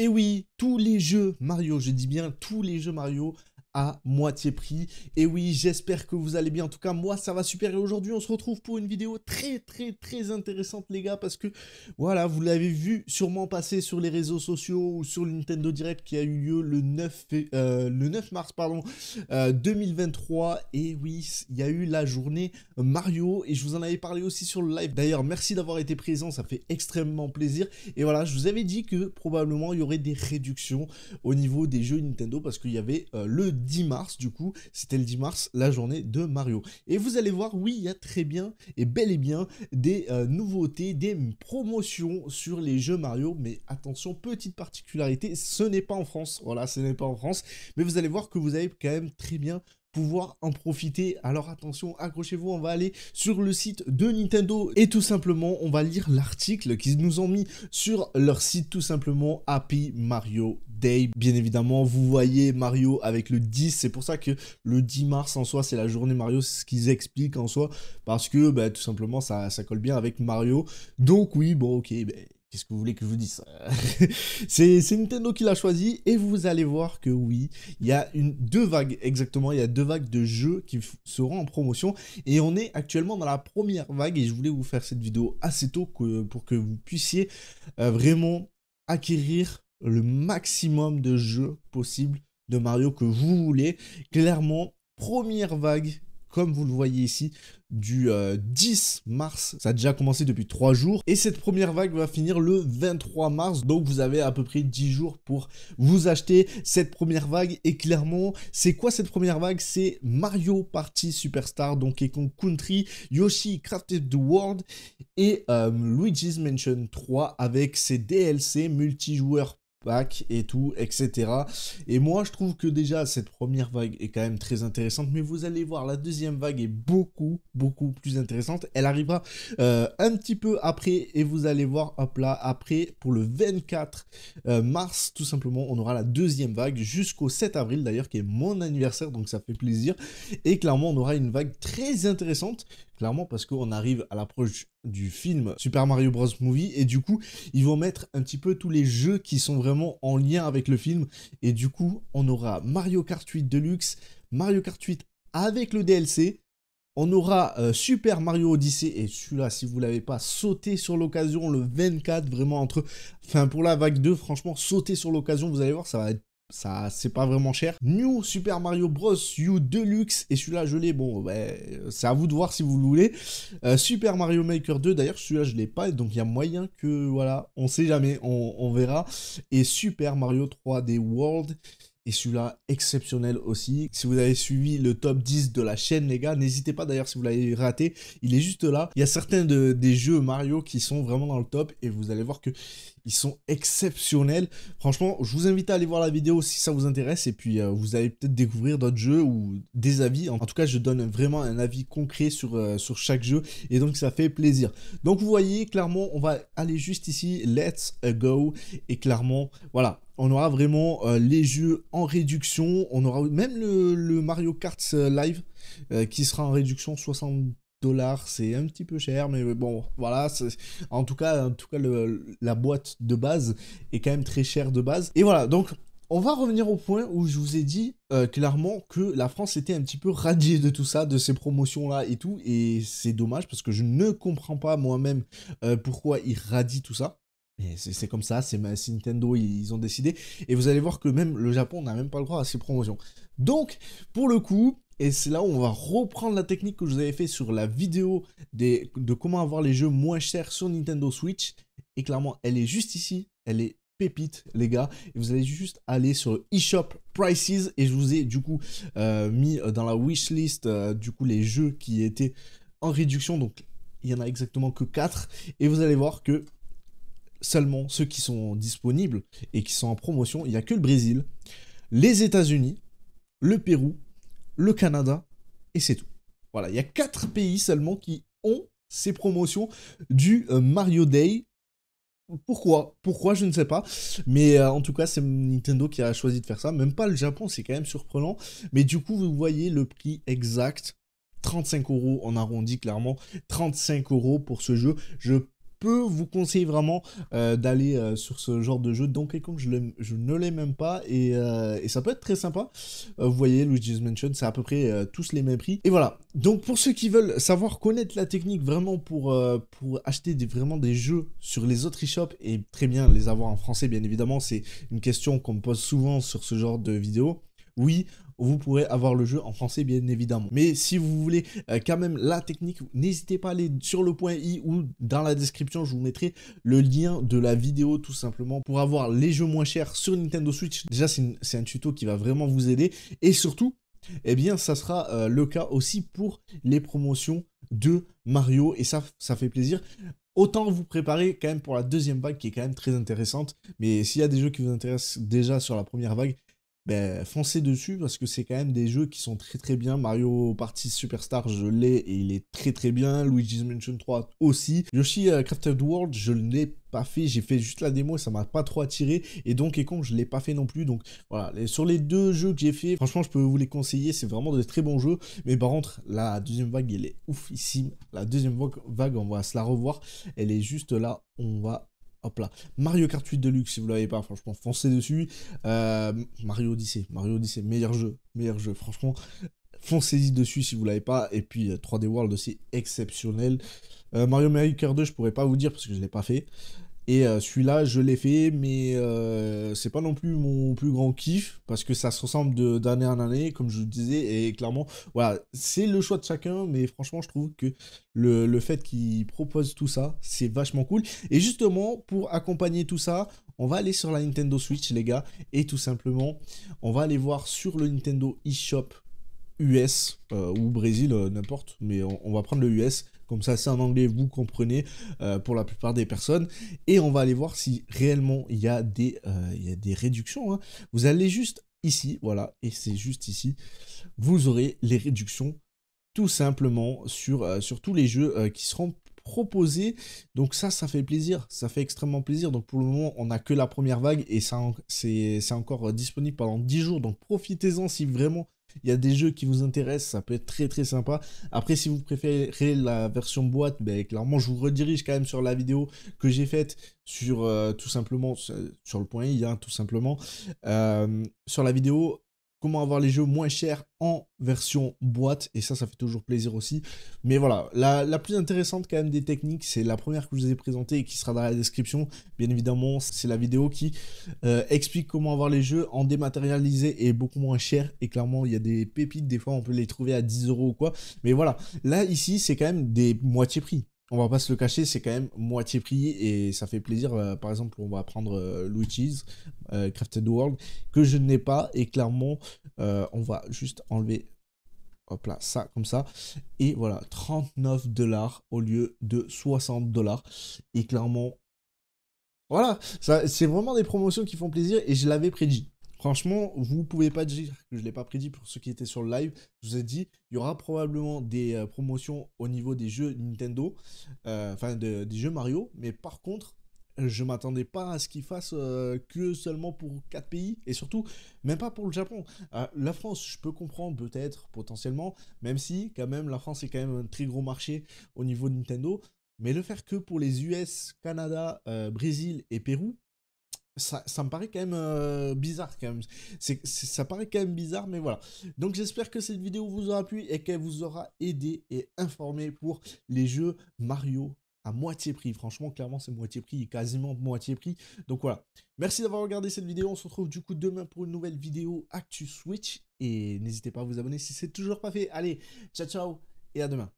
Et oui, tous les jeux Mario, je dis bien tous les jeux Mario à moitié prix. Et oui, j'espère que vous allez bien. En tout cas, moi, ça va super. Et aujourd'hui, on se retrouve pour une vidéo très, très, très intéressante, les gars, parce que, voilà, vous l'avez vu sûrement passer sur les réseaux sociaux ou sur le Nintendo Direct qui a eu lieu le 9, euh, le 9 mars pardon, 2023. Euh, et oui, il y a eu la journée Mario et je vous en avais parlé aussi sur le live. D'ailleurs, merci d'avoir été présent, ça fait extrêmement plaisir. Et voilà, je vous avais dit que probablement il y aurait des réductions au niveau des jeux Nintendo parce qu'il y avait euh, le 10 mars, du coup, c'était le 10 mars, la journée de Mario. Et vous allez voir, oui, il y a très bien et bel et bien des euh, nouveautés, des promotions sur les jeux Mario, mais attention, petite particularité, ce n'est pas en France, voilà, ce n'est pas en France, mais vous allez voir que vous avez quand même très bien pouvoir en profiter. Alors attention, accrochez-vous, on va aller sur le site de Nintendo et tout simplement, on va lire l'article qu'ils nous ont mis sur leur site tout simplement Happy Mario Day. Bien évidemment, vous voyez Mario avec le 10, c'est pour ça que le 10 mars en soi, c'est la journée Mario, c'est ce qu'ils expliquent en soi parce que bah, tout simplement ça, colle bien avec Mario. Donc oui, bon OK, ben, Qu'est-ce que vous voulez que je vous dise C'est Nintendo qui l'a choisi et vous allez voir que oui, il y a deux vagues exactement, il y a deux vagues de jeux qui seront en promotion et on est actuellement dans la première vague et je voulais vous faire cette vidéo assez tôt pour que vous puissiez euh, vraiment acquérir le maximum de jeux possibles de Mario que vous voulez. Clairement, première vague comme vous le voyez ici, du 10 euh, mars. Ça a déjà commencé depuis 3 jours. Et cette première vague va finir le 23 mars. Donc vous avez à peu près 10 jours pour vous acheter cette première vague. Et clairement, c'est quoi cette première vague C'est Mario Party Superstar, donc Kong Country, Yoshi Crafted the World et euh, Luigi's Mansion 3 avec ses DLC multijoueurs pack et tout, etc. Et moi, je trouve que déjà, cette première vague est quand même très intéressante, mais vous allez voir, la deuxième vague est beaucoup, beaucoup plus intéressante. Elle arrivera euh, un petit peu après, et vous allez voir, hop là, après, pour le 24 euh, mars, tout simplement, on aura la deuxième vague jusqu'au 7 avril, d'ailleurs, qui est mon anniversaire, donc ça fait plaisir. Et clairement, on aura une vague très intéressante Clairement parce qu'on arrive à l'approche du film Super Mario Bros. Movie et du coup ils vont mettre un petit peu tous les jeux qui sont vraiment en lien avec le film et du coup on aura Mario Kart 8 Deluxe, Mario Kart 8 avec le DLC, on aura euh, Super Mario Odyssey et celui-là, si vous l'avez pas, sauté sur l'occasion le 24, vraiment entre... Enfin, pour la vague 2, franchement, sautez sur l'occasion, vous allez voir, ça va être ça c'est pas vraiment cher. New Super Mario Bros. U Deluxe et celui-là je l'ai, bon ben c'est à vous de voir si vous le voulez. Euh, Super Mario Maker 2 d'ailleurs celui-là je l'ai pas donc il y a moyen que voilà, on sait jamais, on, on verra. Et Super Mario 3D World et celui-là, exceptionnel aussi. Si vous avez suivi le top 10 de la chaîne, les gars, n'hésitez pas d'ailleurs si vous l'avez raté. Il est juste là. Il y a certains des jeux Mario qui sont vraiment dans le top et vous allez voir qu'ils sont exceptionnels. Franchement, je vous invite à aller voir la vidéo si ça vous intéresse et puis euh, vous allez peut-être découvrir d'autres jeux ou des avis. En tout cas, je donne vraiment un avis concret sur, euh, sur chaque jeu et donc ça fait plaisir. Donc vous voyez, clairement, on va aller juste ici, let's euh, go et clairement, voilà, on aura vraiment euh, les jeux en réduction. On aura même le, Mario Kart euh, Live euh, qui sera en réduction 60 dollars. C'est un petit peu cher, mais bon, voilà. En tout cas, en tout cas la boîte de base est quand même très chère de base. Et voilà, donc on va revenir au point où je vous ai dit clairement que la France était un petit peu radiée de tout ça, de ces promotions-là et tout. Et c'est dommage parce que je ne comprends pas moi-même pourquoi ils radient tout ça c'est comme ça, c'est Nintendo, ils ont décidé. Et vous allez voir que même le Japon n'a même pas le droit à ces promotions. Donc, pour le coup, et c'est là où on va reprendre la technique que je vous avais fait sur la vidéo de comment avoir les jeux moins chers sur Nintendo Switch. Et clairement, elle est juste ici, elle est pépite, les gars. Et vous allez juste aller sur eShop Prices. Et je vous ai du coup euh, mis dans la wishlist euh, du coup les jeux qui étaient en réduction. Donc, il n'y en a exactement que 4. Et vous allez voir que seulement ceux qui sont disponibles et qui sont en promotion. Il n'y a que le Brésil, les États-Unis, le Pérou, le Canada, et c'est tout. Voilà, il y a quatre pays seulement qui ont ces promotions du euh, Mario Day. Pourquoi Pourquoi Je ne sais pas. Mais euh, en tout cas, c'est Nintendo qui a choisi de faire ça. Même pas le Japon, c'est quand même surprenant. Mais du coup, vous voyez le prix exact. 35 euros, en arrondi clairement. 35 euros pour ce jeu. Je peux vous conseiller vraiment euh, d'aller euh, sur ce genre de jeu Donc et je, je ne l'ai même pas euh, et, ça peut être très sympa. vous voyez, Luigi's Mansion, c'est à peu près tous les mêmes prix. Et voilà. Donc pour ceux qui veulent savoir connaître la technique vraiment pour, pour acheter des, vraiment des jeux sur les autres e et très bien les avoir en français, bien évidemment, c'est une question qu'on me pose souvent sur ce genre de vidéos. Oui, vous pourrez avoir le jeu en français bien évidemment. Mais si vous voulez euh, quand même la technique, n'hésitez pas à aller sur le point i ou dans la description, je vous mettrai le lien de la vidéo tout simplement pour avoir les jeux moins chers sur Nintendo Switch. Déjà c'est un tuto qui va vraiment vous aider et surtout eh bien, ça sera euh, le cas aussi pour les promotions de Mario. Et ça, ça fait plaisir. Autant vous préparer quand même pour la deuxième vague qui est quand même très intéressante. Mais s'il y a des jeux qui vous intéressent déjà sur la première vague, ben, foncez dessus parce que c'est quand même des jeux qui sont très très bien. Mario Party Superstar, je l'ai et il est très très bien. Luigi's Mansion 3 aussi. Yoshi euh, Crafted World, je l'ai pas fait. J'ai fait juste la démo, et ça m'a pas trop attiré. Et et con, je l'ai pas fait non plus. Donc voilà, sur les deux jeux que j'ai fait, franchement, je peux vous les conseiller. C'est vraiment de très bons jeux. Mais par contre, la deuxième vague, elle est oufissime. La deuxième vague, on va se la revoir. Elle est juste là. On va Hop là. Mario Kart 8 Deluxe, si vous l'avez pas, franchement, foncez dessus. Euh, Mario Odyssey, Mario Odyssey, meilleur jeu, meilleur jeu, franchement. Foncez-y dessus si vous l'avez pas. Et puis 3D euh, World aussi, exceptionnel. Mario euh, Mario Maker 2, je pourrais pas vous dire parce que je l'ai pas fait. Et euh, celui-là, je l'ai fait, mais euh, c'est pas non plus mon plus grand kiff, parce que ça se ressemble d'année en année, comme je vous disais, et clairement, voilà, c'est le choix de chacun, mais franchement, je trouve que le, fait qu'il propose tout ça, c'est vachement cool. Et justement, pour accompagner tout ça, on va aller sur la Nintendo Switch, les gars, et tout simplement, on va aller voir sur le Nintendo eShop US euh, ou Brésil, n'importe, mais on va prendre le US comme ça, c'est en anglais, vous comprenez euh, pour la plupart des personnes. Et on va aller voir si réellement il y a des, euh, réductions. Hein. Vous allez juste ici, voilà, et c'est juste ici. Vous aurez les réductions tout simplement sur, euh, tous les jeux qui seront proposés. Donc ça, ça fait plaisir, ça fait extrêmement plaisir. Donc pour le moment, on n'a que la première vague et c'est encore disponible pendant 10 jours. Donc profitez-en si vraiment il y a des jeux qui vous intéressent, ça peut être très très sympa. Après, si vous préférez la version boîte, ben, clairement, je vous redirige quand même sur la vidéo que j'ai faite sur euh, tout simplement, sur le point I, hein, tout simplement, euh, sur la vidéo comment avoir les jeux moins chers en version boîte, et ça, ça fait toujours plaisir aussi. Mais voilà, la, plus intéressante quand même des techniques, c'est la première que je vous ai présentée et qui sera dans la description. Bien évidemment, c'est la vidéo qui euh, explique comment avoir les jeux en dématérialisé et beaucoup moins cher. Et clairement, il y a des pépites, des fois, on peut les trouver à 10 euros ou quoi. Mais voilà, là, ici, c'est quand même des moitiés prix on va pas se le cacher, c'est quand même moitié prix et ça fait plaisir. Euh, par exemple, on va prendre euh, Luigi's euh, Crafted World que je n'ai pas et clairement, on va juste enlever hop là, ça comme ça et voilà, 39 dollars au lieu de 60 dollars et clairement, voilà, c'est vraiment des promotions qui font plaisir et je l'avais prédit. Franchement, vous pouvez pas dire que je l'ai pas prédit pour ceux qui étaient sur le live. Je vous ai dit, il y aura probablement des euh, promotions au niveau des jeux Nintendo, euh, enfin des jeux Mario. Mais par contre, je m'attendais pas à ce qu'ils fassent euh, que seulement pour 4 pays et surtout même pas pour le Japon. la France, je peux comprendre peut-être potentiellement, même si quand même la France est quand même un très gros marché au niveau Nintendo. Mais le faire que pour les US, Canada, Brésil et Pérou, ça, me paraît quand même euh, bizarre quand même. ça paraît quand même bizarre, mais voilà. Donc j'espère que cette vidéo vous aura plu et qu'elle vous aura aidé et informé pour les jeux Mario à moitié prix. Franchement, clairement, c'est moitié prix, quasiment moitié prix. Donc voilà. Merci d'avoir regardé cette vidéo. On se retrouve du coup demain pour une nouvelle vidéo Actu Switch. Et n'hésitez pas à vous abonner si c'est toujours pas fait. Allez, ciao ciao et à demain.